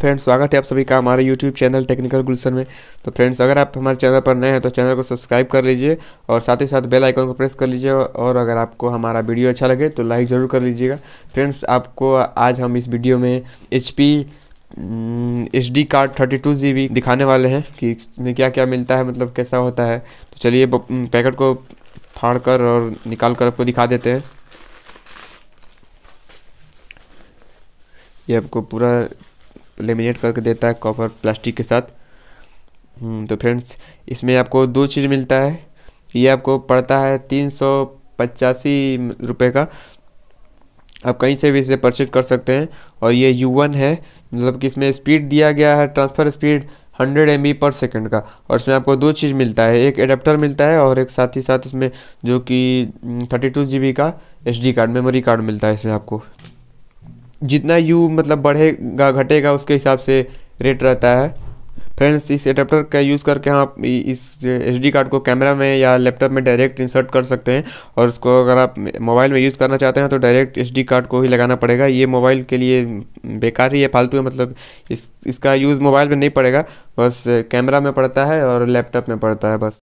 friends स्वागत है आप सभी का हमारे यूट्यूब चैनल टेक्निकल गुलशन में तो फ्रेंड्स अगर आप हमारे चैनल पर नए हैं तो चैनल को सब्सक्राइब कर लीजिए और साथ ही साथ बेल आइकन को प्रेस कर लीजिए और अगर आपको हमारा वीडियो अच्छा लगे तो लाइक ज़रूर कर लीजिएगा फ्रेंड्स आपको आज हम इस वीडियो में H H D card thirty two G B दिखाने वाले हैं कि इसमें क्या क्या मिलता है मतलब कैसा होता है तो चलिए पैकेट हम्म, को फाड़ कर और निकाल कर आपको दिखा देते हैं ये आपको पूरा लेमिनेट करके देता है कॉपर प्लास्टिक के साथ हम्म, तो फ्रेंड्स इसमें आपको दो चीज़ मिलता है ये आपको पड़ता है तीन सौ पचासी रुपये का आप कहीं से भी इसे परचेज कर सकते हैं और ये यू वन है मतलब कि इसमें स्पीड दिया गया है transfer speed hundred M per second का और इसमें आपको दो चीज़ मिलता है एक एडाप्टर मिलता है और एक साथ ही साथ इसमें जो कि थर्टी टू जी बी का H D card memory card मिलता है इसमें आपको जितना यू मतलब बढ़ेगा घटेगा उसके हिसाब से रेट रहता है फ्रेंड्स इस एडाप्टर का यूज़ करके हम इस एच कार्ड को कैमरा में या लैपटॉप में डायरेक्ट इंसर्ट कर सकते हैं और उसको अगर आप मोबाइल में यूज़ करना चाहते हैं तो डायरेक्ट एच कार्ड को ही लगाना पड़ेगा ये मोबाइल के लिए बेकार ही है फालतू है मतलब इस इसका यूज़ मोबाइल में नहीं पड़ेगा बस कैमरा में पड़ता है और लैपटॉप में पड़ता है बस